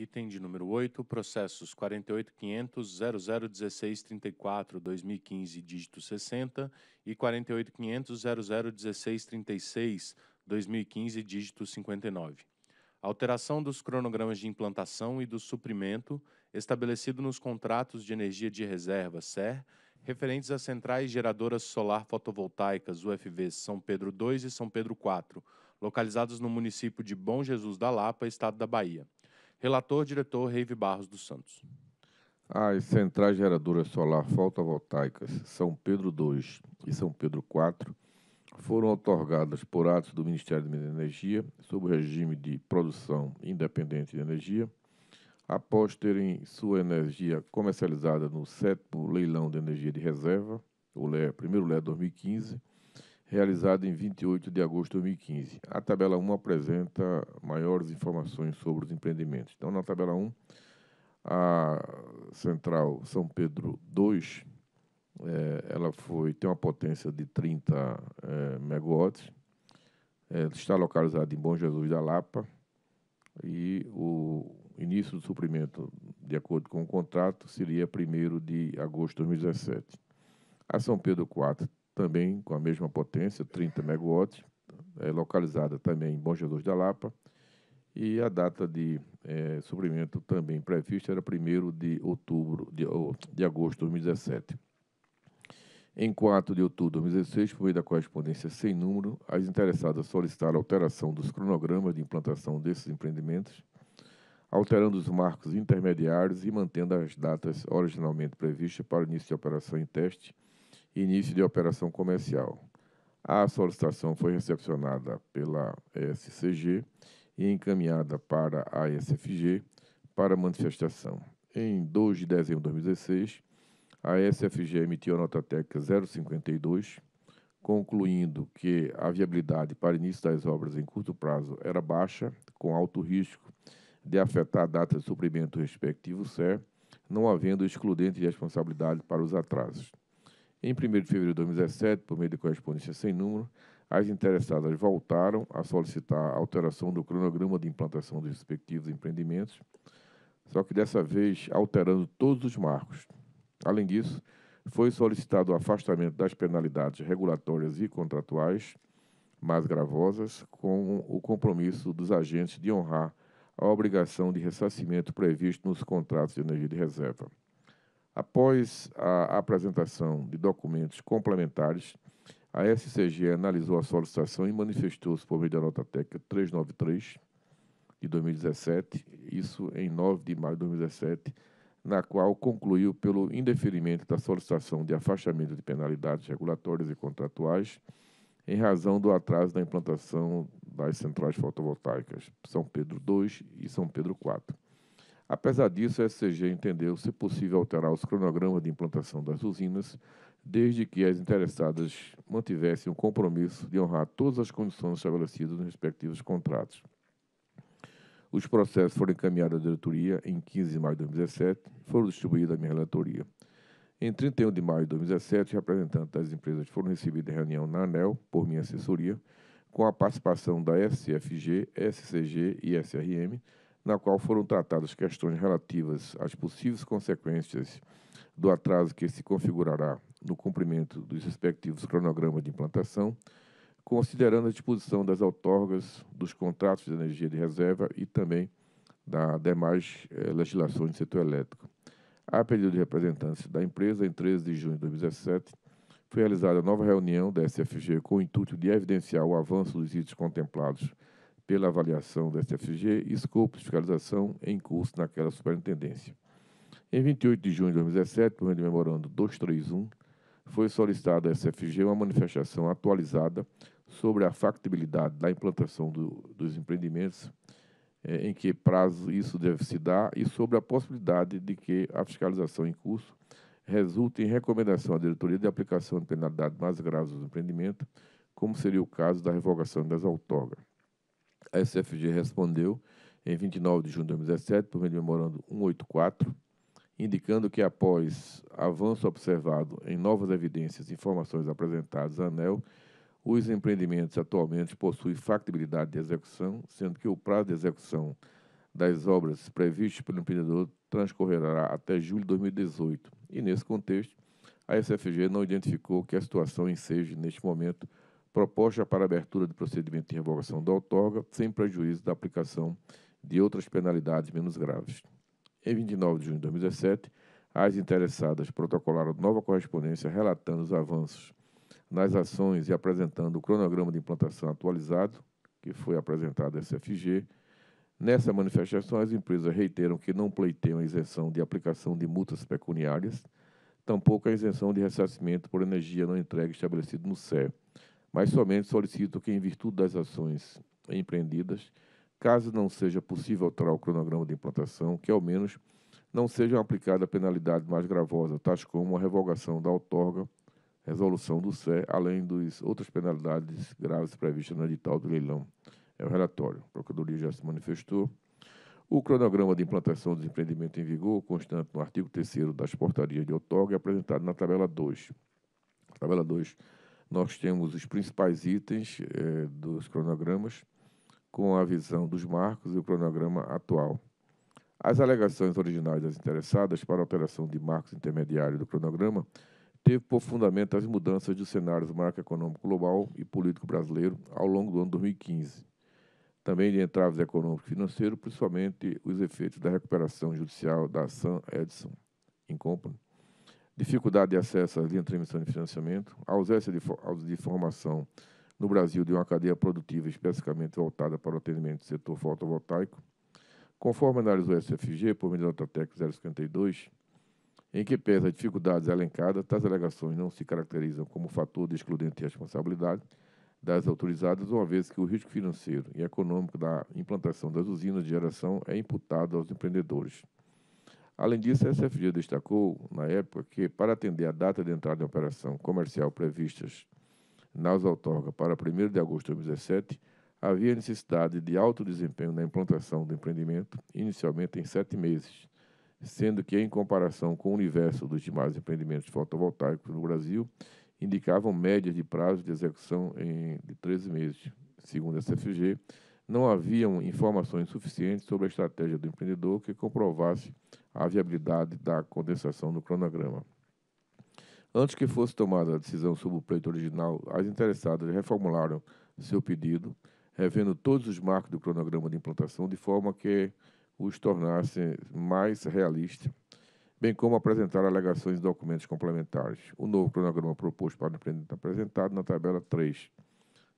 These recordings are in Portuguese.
Item de número 8, processos 48.500.001634-2015, dígito 60 e 48.500.001636-2015, dígito 59. Alteração dos cronogramas de implantação e do suprimento estabelecido nos contratos de energia de reserva, SER, referentes às centrais geradoras solar fotovoltaicas UFV São Pedro II e São Pedro IV, localizados no município de Bom Jesus da Lapa, estado da Bahia. Relator, diretor Reive Barros dos Santos. As centrais geradoras solar fotovoltaicas São Pedro II e São Pedro IV foram otorgadas por atos do Ministério da Energia sob o regime de produção independente de energia, após terem sua energia comercializada no sétimo leilão de energia de reserva, o LE, primeiro LE 2015, realizada em 28 de agosto de 2015. A tabela 1 apresenta maiores informações sobre os empreendimentos. Então, na tabela 1, a Central São Pedro 2, é, ela foi, tem uma potência de 30 é, megawatts, é, está localizada em Bom Jesus da Lapa e o início do suprimento, de acordo com o contrato, seria 1 de agosto de 2017. A São Pedro 4 também com a mesma potência, 30 megawatts, é, localizada também em Bom Jesus da Lapa. E a data de é, suprimento também prevista era 1 de outubro, de, de agosto de 2017. Em 4 de outubro de 2016, por meio da correspondência sem número, as interessadas solicitaram alteração dos cronogramas de implantação desses empreendimentos, alterando os marcos intermediários e mantendo as datas originalmente previstas para o início de operação em teste Início de operação comercial. A solicitação foi recepcionada pela SCG e encaminhada para a SFG para manifestação. Em 2 de dezembro de 2016, a SFG emitiu a nota técnica 052, concluindo que a viabilidade para início das obras em curto prazo era baixa, com alto risco de afetar a data de suprimento do respectivo SER, não havendo excludente de responsabilidade para os atrasos. Em 1 de fevereiro de 2017, por meio de correspondência sem número, as interessadas voltaram a solicitar a alteração do cronograma de implantação dos respectivos empreendimentos, só que dessa vez alterando todos os marcos. Além disso, foi solicitado o afastamento das penalidades regulatórias e contratuais mais gravosas, com o compromisso dos agentes de honrar a obrigação de ressarcimento previsto nos contratos de energia de reserva. Após a apresentação de documentos complementares, a SCG analisou a solicitação e manifestou-se por meio da nota técnica 393 de 2017, isso em 9 de maio de 2017, na qual concluiu pelo indeferimento da solicitação de afastamento de penalidades regulatórias e contratuais em razão do atraso da implantação das centrais fotovoltaicas São Pedro II e São Pedro IV Apesar disso, a SCG entendeu ser possível alterar os cronogramas de implantação das usinas, desde que as interessadas mantivessem o compromisso de honrar todas as condições estabelecidas nos respectivos contratos. Os processos foram encaminhados à diretoria em 15 de maio de 2017 e foram distribuídos à minha relatoria. Em 31 de maio de 2017, representantes das empresas foram recebidos em reunião na ANEL, por minha assessoria, com a participação da SFG, SCG e SRM, na qual foram tratadas questões relativas às possíveis consequências do atraso que se configurará no cumprimento dos respectivos cronogramas de implantação, considerando a disposição das outorgas, dos contratos de energia de reserva e também da demais eh, legislações do setor elétrico. A pedido de representantes da empresa, em 13 de junho de 2017, foi realizada nova reunião da SFG com o intuito de evidenciar o avanço dos itens contemplados pela avaliação da SFG e escopo de fiscalização em curso naquela superintendência. Em 28 de junho de 2017, por meio do memorando 231, foi solicitada à SFG uma manifestação atualizada sobre a factibilidade da implantação do, dos empreendimentos, eh, em que prazo isso deve se dar e sobre a possibilidade de que a fiscalização em curso resulte em recomendação à diretoria de aplicação de penalidade mais graves do empreendimento, como seria o caso da revogação das autógrafas. A SFG respondeu em 29 de junho de 2017 por meio do memorando 184, indicando que após avanço observado em novas evidências e informações apresentadas à ANEL, os empreendimentos atualmente possuem factibilidade de execução, sendo que o prazo de execução das obras previstas pelo empreendedor transcorrerá até julho de 2018. E, nesse contexto, a SFG não identificou que a situação enseje, neste momento, proposta para abertura de procedimento de revogação da outorga, sem prejuízo da aplicação de outras penalidades menos graves. Em 29 de junho de 2017, as interessadas protocolaram nova correspondência relatando os avanços nas ações e apresentando o cronograma de implantação atualizado, que foi apresentado à SFG. Nessa manifestação, as empresas reiteram que não pleiteiam a isenção de aplicação de multas pecuniárias, tampouco a isenção de ressarcimento por energia não entregue estabelecido no CE, mas somente solicito que, em virtude das ações empreendidas, caso não seja possível alterar o cronograma de implantação, que ao menos não sejam aplicadas penalidades mais gravosa, tais como a revogação da outorga, resolução do CE, além das outras penalidades graves previstas no edital do leilão. É o relatório. A Procuradoria já se manifestou. O cronograma de implantação dos empreendimentos em vigor, constante no artigo 3 das portarias de outorga, é apresentado na tabela 2. tabela 2 nós temos os principais itens eh, dos cronogramas, com a visão dos marcos e o cronograma atual. As alegações originais das interessadas para a alteração de marcos intermediários do cronograma teve por fundamento as mudanças dos cenários macroeconômico global e político brasileiro ao longo do ano 2015, também de entraves econômicos e financeiros, principalmente os efeitos da recuperação judicial da Sam Edison Company, dificuldade de acesso à linha de transmissão de financiamento, ausência de, de formação no Brasil de uma cadeia produtiva especificamente voltada para o atendimento do setor fotovoltaico, conforme analisou o SFG por meio da Notatec 052, em que pesa as dificuldades elencadas, tais alegações não se caracterizam como fator de excludente responsabilidade das autorizadas, uma vez que o risco financeiro e econômico da implantação das usinas de geração é imputado aos empreendedores. Além disso, a SFG destacou, na época, que para atender a data de entrada em operação comercial previstas nas outorga para 1 de agosto de 2017, havia necessidade de alto desempenho na implantação do empreendimento, inicialmente em sete meses, sendo que, em comparação com o universo dos demais empreendimentos fotovoltaicos no Brasil, indicavam média de prazo de execução em, de 13 meses. Segundo a SFG, não haviam informações suficientes sobre a estratégia do empreendedor que comprovasse a viabilidade da condensação no cronograma. Antes que fosse tomada a decisão sobre o pleito original, as interessadas reformularam seu pedido, revendo todos os marcos do cronograma de implantação de forma que os tornasse mais realistas, bem como apresentar alegações e documentos complementares. O novo cronograma proposto para o empreendimento apresentado na tabela 3.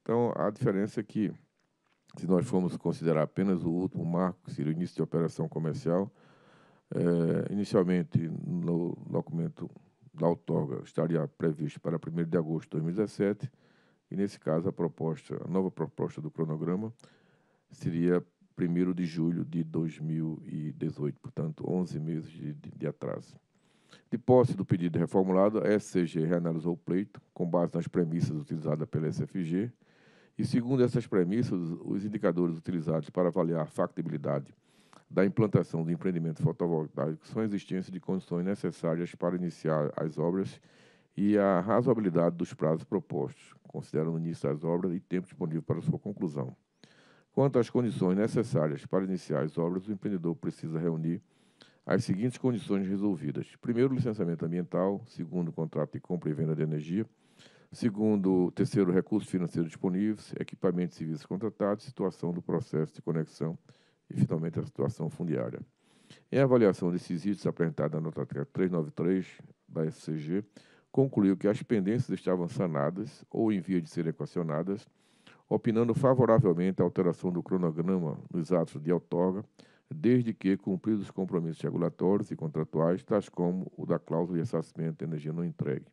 Então, a diferença é que, se nós formos considerar apenas o último marco, que seria o início de operação comercial, é, inicialmente, no documento da outorga, estaria previsto para 1 de agosto de 2017, e nesse caso a proposta, a nova proposta do cronograma seria 1 de julho de 2018, portanto, 11 meses de, de, de atraso. De posse do pedido reformulado, a SCG reanalisou o pleito com base nas premissas utilizadas pela SFG, e segundo essas premissas, os indicadores utilizados para avaliar a factibilidade da implantação de empreendimentos fotovoltaicos são a existência de condições necessárias para iniciar as obras e a razoabilidade dos prazos propostos, considerando o início das obras e tempo disponível para sua conclusão. Quanto às condições necessárias para iniciar as obras, o empreendedor precisa reunir as seguintes condições resolvidas: primeiro, licenciamento ambiental; segundo, contrato de compra e venda de energia; segundo, terceiro, recursos financeiros disponíveis, equipamentos e serviços contratados, situação do processo de conexão e, finalmente, a situação fundiária. Em avaliação desses itens apresentados na nota 393 da SCG, concluiu que as pendências estavam sanadas ou em via de serem equacionadas, opinando favoravelmente à alteração do cronograma nos atos de outorga, desde que cumpridos os compromissos regulatórios e contratuais, tais como o da cláusula de assassinato de energia não entregue.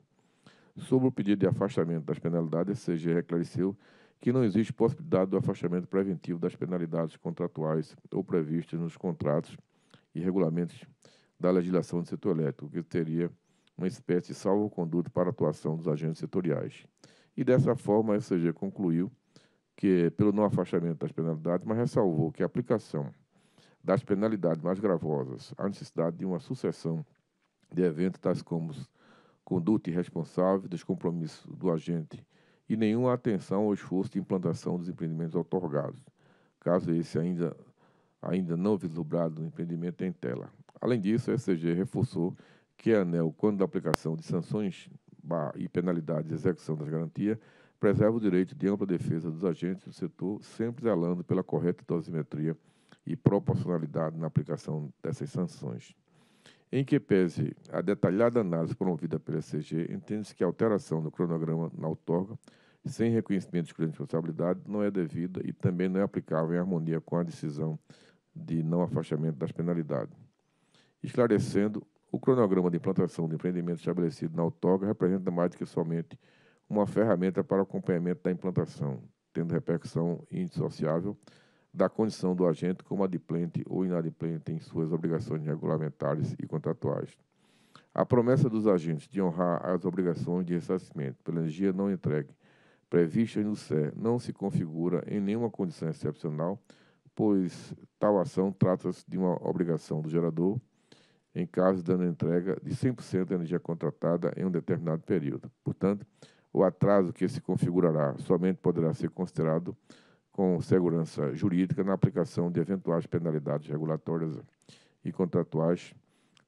Sobre o pedido de afastamento das penalidades, a SCG esclareceu que não existe possibilidade do afastamento preventivo das penalidades contratuais ou previstas nos contratos e regulamentos da legislação do setor elétrico, que teria uma espécie de salvo-conduto para a atuação dos agentes setoriais. E dessa forma, a SCG concluiu que, pelo não afastamento das penalidades, mas ressalvou que a aplicação das penalidades mais gravosas, a necessidade de uma sucessão de eventos tais como conduta irresponsável, descompromisso do agente e nenhuma atenção ao esforço de implantação dos empreendimentos otorgados, caso esse ainda, ainda não vislumbrado no empreendimento em tela. Além disso, a ECG reforçou que a ANEL, quando da aplicação de sanções e penalidades de execução das garantias, preserva o direito de ampla defesa dos agentes do setor, sempre zelando pela correta dosimetria e proporcionalidade na aplicação dessas sanções. Em que pese a detalhada análise promovida pela CG, entende-se que a alteração do cronograma na outorga sem reconhecimento de responsabilidade, não é devida e também não é aplicável em harmonia com a decisão de não afastamento das penalidades. Esclarecendo, o cronograma de implantação do empreendimento estabelecido na outorga representa mais do que somente uma ferramenta para acompanhamento da implantação, tendo repercussão indissociável da condição do agente como adimplente ou inadimplente em suas obrigações regulamentares e contratuais. A promessa dos agentes de honrar as obrigações de ressarcimento pela energia não entregue prevista no CER não se configura em nenhuma condição excepcional, pois tal ação trata-se de uma obrigação do gerador em caso dando entrega de 100% da energia contratada em um determinado período. Portanto, o atraso que se configurará somente poderá ser considerado com segurança jurídica na aplicação de eventuais penalidades regulatórias e contratuais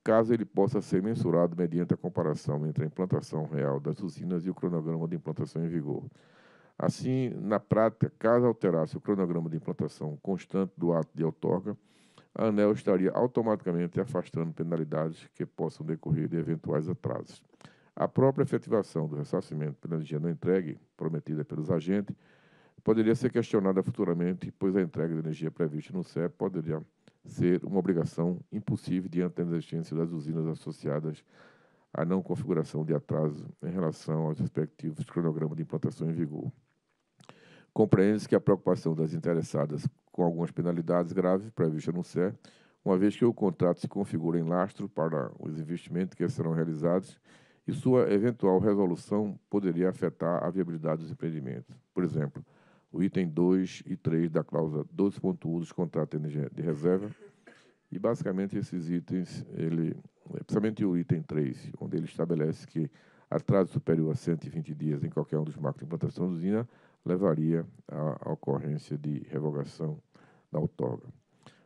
caso ele possa ser mensurado mediante a comparação entre a implantação real das usinas e o cronograma de implantação em vigor. Assim, na prática, caso alterasse o cronograma de implantação constante do ato de outorga, a ANEL estaria automaticamente afastando penalidades que possam decorrer de eventuais atrasos. A própria efetivação do ressarcimento pela energia não entregue, prometida pelos agentes, poderia ser questionada futuramente, pois a entrega de energia prevista no CEP poderia ser uma obrigação impossível diante da existência das usinas associadas à não configuração de atraso em relação aos respectivos cronogramas de implantação em vigor. Compreende-se que a preocupação das interessadas com algumas penalidades graves previstas no CER, uma vez que o contrato se configura em lastro para os investimentos que serão realizados e sua eventual resolução poderia afetar a viabilidade dos empreendimentos. Por exemplo, o item 2 e 3 da cláusula 12.1 dos contratos de reserva. E, basicamente, esses itens, ele, é, principalmente o item 3, onde ele estabelece que atraso superior a 120 dias em qualquer um dos marcos de implantação da usina levaria à, ocorrência de revogação da outorga.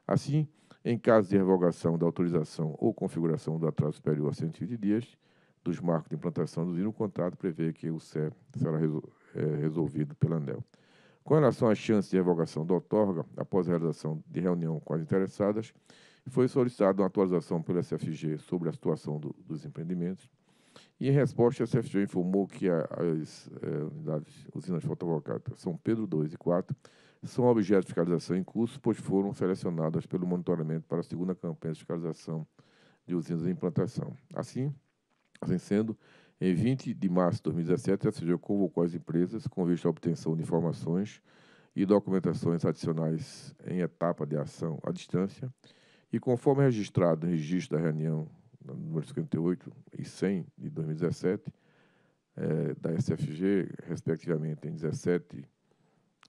Assim, em caso de revogação da autorização ou configuração do atraso superior a 120 dias dos marcos de implantação da usina, o contrato prevê que o CEP será é, resolvido pela ANEL. Com relação às chances de revogação da outorga, após a realização de reunião com as interessadas, foi solicitada uma atualização pela SFG sobre a situação do, dos empreendimentos. E, em resposta, a SFG informou que as é, unidades, usinas fotovoltaicas São Pedro 2 e 4 são objeto de fiscalização em curso, pois foram selecionadas pelo monitoramento para a segunda campanha de fiscalização de usinas em implantação. Assim, assim sendo, em 20 de março de 2017, a SG convocou as empresas com vista à obtenção de informações e documentações adicionais em etapa de ação à distância e conforme registrado no registro da reunião número 58 e 100 de 2017 é, eh, da SFG, respectivamente em 17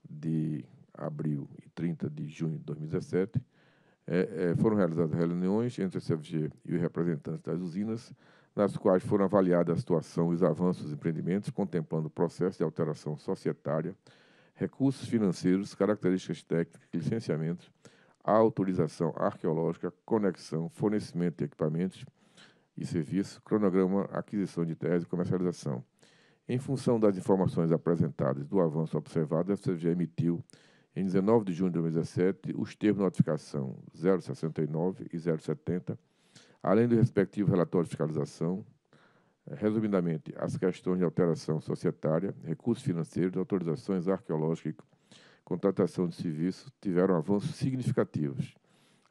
de abril e 30 de junho de 2017, é, é, foram realizadas reuniões entre a SFG e os representantes das usinas nas quais foram avaliadas a situação e os avanços dos empreendimentos, contemplando o processo de alteração societária, recursos financeiros, características técnicas, licenciamento, autorização arqueológica, conexão, fornecimento de equipamentos e serviços, cronograma, aquisição de tese e comercialização. Em função das informações apresentadas do avanço observado, a FCG emitiu, em 19 de junho de 2017, os termos de notificação 069 e 070 além do respectivo relatório de fiscalização, eh, resumidamente, as questões de alteração societária, recursos financeiros, autorizações arqueológicas e contratação de serviços tiveram avanços significativos.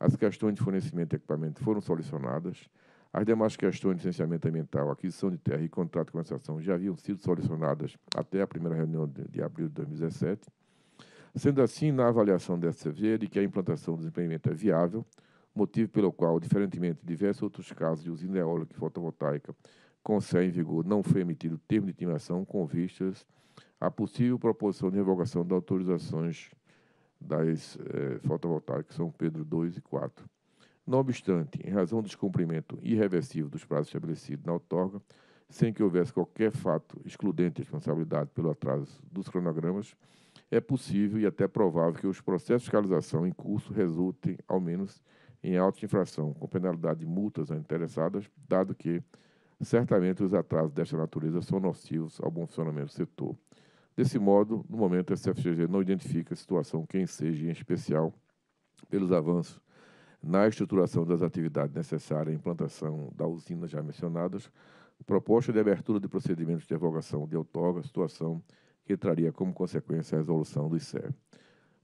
As questões de fornecimento de equipamento foram solucionadas, as demais questões de licenciamento ambiental, aquisição de terra e contrato de concessão já haviam sido solucionadas até a primeira reunião de, de abril de 2017. Sendo assim, na avaliação dessa via de que a implantação do empreendimento é viável, motivo pelo qual, diferentemente de diversos outros casos de usina eólica e fotovoltaica com em vigor, não foi emitido termo de intimação com vistas à possível proposição de revogação das autorizações das eh, fotovoltaicas São Pedro 2 e 4. Não obstante, em razão do descumprimento irreversível dos prazos estabelecidos na outorga, sem que houvesse qualquer fato excludente de responsabilidade pelo atraso dos cronogramas, é possível e até provável que os processos de fiscalização em curso resultem, ao menos, em autos de infração, com penalidade de multas a interessadas, dado que certamente os atrasos desta natureza são nocivos ao bom funcionamento do setor. Desse modo, no momento, a CFGG não identifica a situação quem seja, em especial pelos avanços na estruturação das atividades necessárias à implantação da usina já mencionadas, proposta de abertura de procedimentos de revogação de outorga, situação que traria como consequência a resolução do ICER.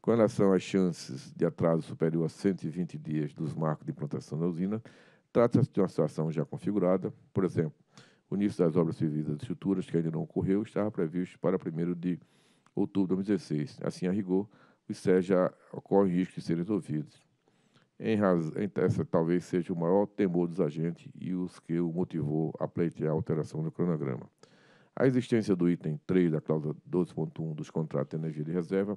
Com relação às chances de atraso superior a 120 dias dos marcos de implantação da usina, trata-se de uma situação já configurada. Por exemplo, o início das obras civis das estruturas, que ainda não ocorreu, estava previsto para 1 de outubro de 2016. Assim, a rigor, o ICE já corre risco de serem resolvidos. Em razão, essa talvez seja o maior temor dos agentes e os que o motivou a pleitear a alteração do cronograma. A existência do item 3 da cláusula 12.1 dos contratos de energia de reserva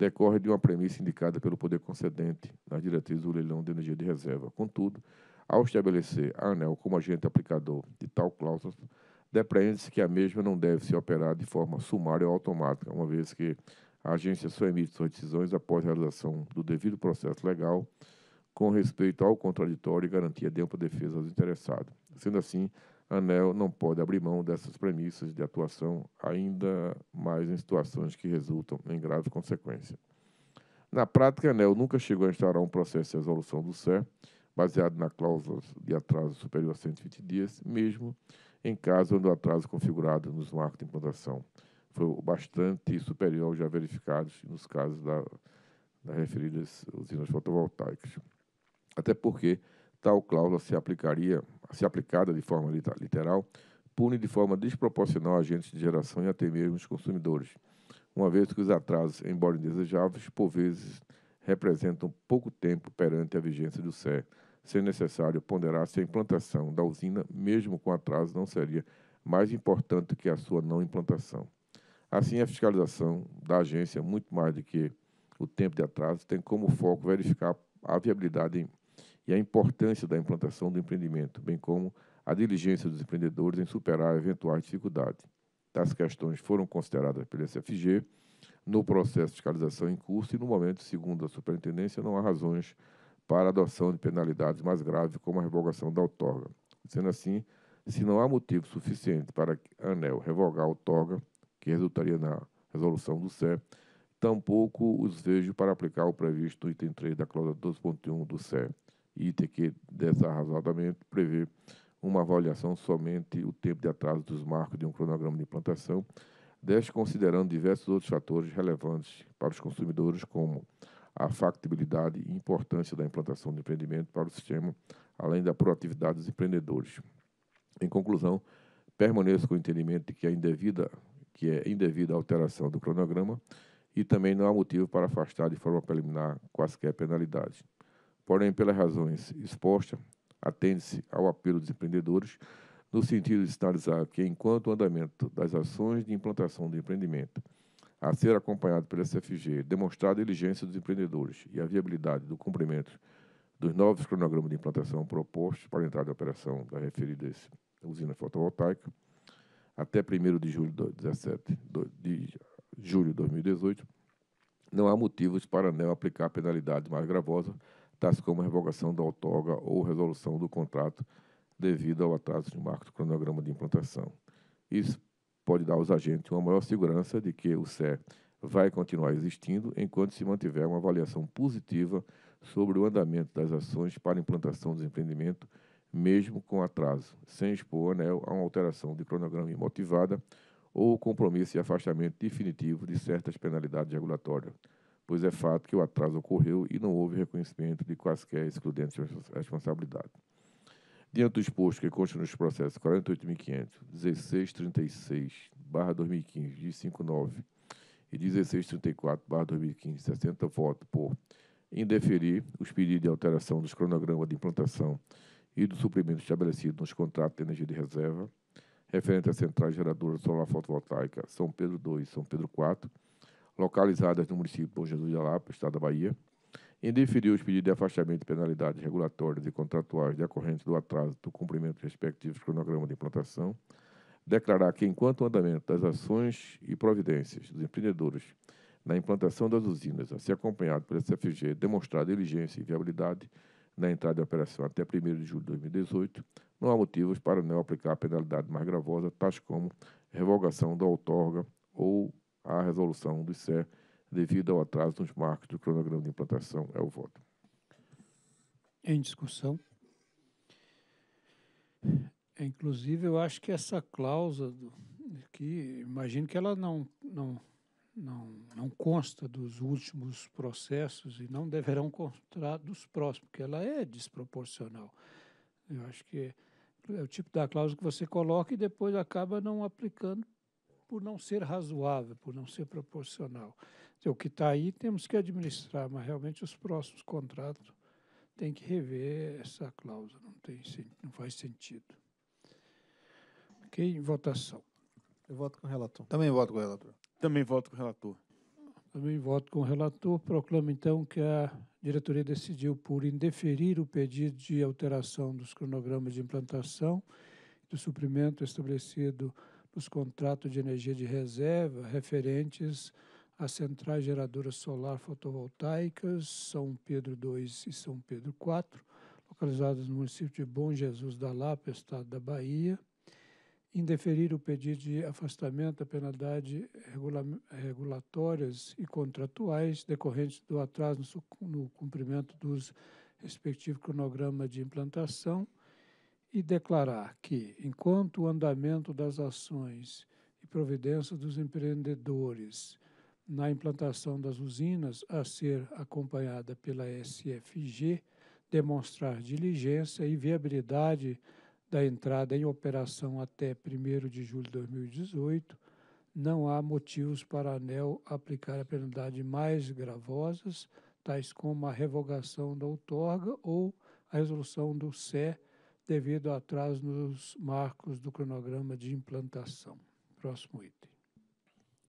decorre de uma premissa indicada pelo poder concedente nas diretrizes do leilão de energia de reserva. Contudo, ao estabelecer a ANEL como agente aplicador de tal cláusula, depreende-se que a mesma não deve ser operada de forma sumária ou automática, uma vez que a agência só emite suas decisões após a realização do devido processo legal com respeito ao contraditório e garantia de ampla defesa aos interessados. Sendo assim, a ANEL não pode abrir mão dessas premissas de atuação, ainda mais em situações que resultam em graves consequências. Na prática, a ANEL nunca chegou a instaurar um processo de resolução do CER, baseado na cláusula de atraso superior a 120 dias, mesmo em caso onde o atraso configurado nos marcos de implantação foi bastante superior aos já verificados nos casos da, das referidas usinas fotovoltaicas. Até porque Tal cláusula se aplicaria, se aplicada de forma literal, pune de forma desproporcional agentes de geração e até mesmo os consumidores, uma vez que os atrasos, embora indesejáveis, por vezes representam pouco tempo perante a vigência do CER, sendo necessário ponderar se a implantação da usina, mesmo com atraso, não seria mais importante que a sua não implantação. Assim, a fiscalização da agência, muito mais do que o tempo de atraso, tem como foco verificar a viabilidade e a importância da implantação do empreendimento, bem como a diligência dos empreendedores em superar eventuais dificuldades. Tais questões foram consideradas pela SFG no processo de fiscalização em curso e, no momento, segundo a superintendência, não há razões para a adoção de penalidades mais graves, como a revogação da outorga. Sendo assim, se não há motivo suficiente para a ANEL revogar a outorga, que resultaria na resolução do CE, tampouco os vejo para aplicar o previsto no item 3 da cláusula 12.1 do CE e ter que, dessa razoadamente, prever uma avaliação somente o tempo de atraso dos marcos de um cronograma de implantação, desconsiderando diversos outros fatores relevantes para os consumidores, como a factibilidade e importância da implantação do empreendimento para o sistema, além da proatividade dos empreendedores. Em conclusão, permaneço com o entendimento de que a indevida que é indevida a alteração do cronograma e também não há motivo para afastar de forma preliminar quaisquer penalidades. Porém, pelas razões expostas, atende-se ao apelo dos empreendedores no sentido de sinalizar que, enquanto o andamento das ações de implantação do empreendimento a ser acompanhado pela SFG demonstrar a diligência dos empreendedores e a viabilidade do cumprimento dos novos cronogramas de implantação propostos para a entrada em operação da referida usina fotovoltaica até 1 de julho de, de julho 2018, não há motivos para a ANEL aplicar penalidade mais gravosa tais como a revogação da outorga ou resolução do contrato devido ao atraso de marco do cronograma de implantação. Isso pode dar aos agentes uma maior segurança de que o CE vai continuar existindo enquanto se mantiver uma avaliação positiva sobre o andamento das ações para implantação do empreendimento, mesmo com atraso, sem expor o ANEL a uma alteração de cronograma imotivada ou compromisso e afastamento definitivo de certas penalidades regulatórias, pois é fato que o atraso ocorreu e não houve reconhecimento de quaisquer excludentes de responsabilidade. Diante do exposto que consta nos processos 48.500.1636-2015 de 59 e 1634-2015 60, voto por indeferir os pedidos de alteração dos cronogramas de implantação e do suprimento estabelecido nos contratos de energia de reserva, referente à central geradora solar fotovoltaica São Pedro II e São Pedro IV, localizadas no município de Bom Jesus de Lapa, Estado da Bahia, indeferiu os pedidos de afastamento de penalidades regulatórias e contratuais decorrentes do atraso do cumprimento dos respectivos cronogramas de implantação, declarar que, enquanto o andamento das ações e providências dos empreendedores na implantação das usinas a ser acompanhado pela CFG demonstrar diligência e viabilidade na entrada em operação até 1 de julho de 2018, não há motivos para não aplicar a penalidade mais gravosa, tais como revogação da outorga ou à resolução do ICE devido ao atraso nos marcos do cronograma de implantação. É o voto. Em discussão. Inclusive, eu acho que essa cláusula do, que imagino que ela não, não, não, não consta dos últimos processos e não deverão constar dos próximos, porque ela é desproporcional. Eu acho que é o tipo da cláusula que você coloca e depois acaba não aplicando por não ser razoável, por não ser proporcional. Então, o que está aí temos que administrar, mas realmente os próximos contratos têm que rever essa cláusula, não, tem, não faz sentido. Ok, votação. Eu voto com o relator. Também voto com o relator. Também voto com o relator. Também voto com o relator. Proclamo, então, que a diretoria decidiu por indeferir o pedido de alteração dos cronogramas de implantação do suprimento estabelecido nos contratos de energia de reserva referentes às centrais geradoras solar fotovoltaicas São Pedro II e São Pedro IV, localizadas no município de Bom Jesus da Lapa, estado da Bahia, indeferir o pedido de afastamento da penalidade regula regulatórias e contratuais decorrentes do atraso no, no cumprimento dos respectivos cronograma de implantação e declarar que, enquanto o andamento das ações e providências dos empreendedores na implantação das usinas a ser acompanhada pela SFG, demonstrar diligência e viabilidade da entrada em operação até 1 de julho de 2018, não há motivos para a ANEL aplicar a penalidade mais gravosas, tais como a revogação da outorga ou a resolução do CE devido ao atraso nos marcos do cronograma de implantação. Próximo item.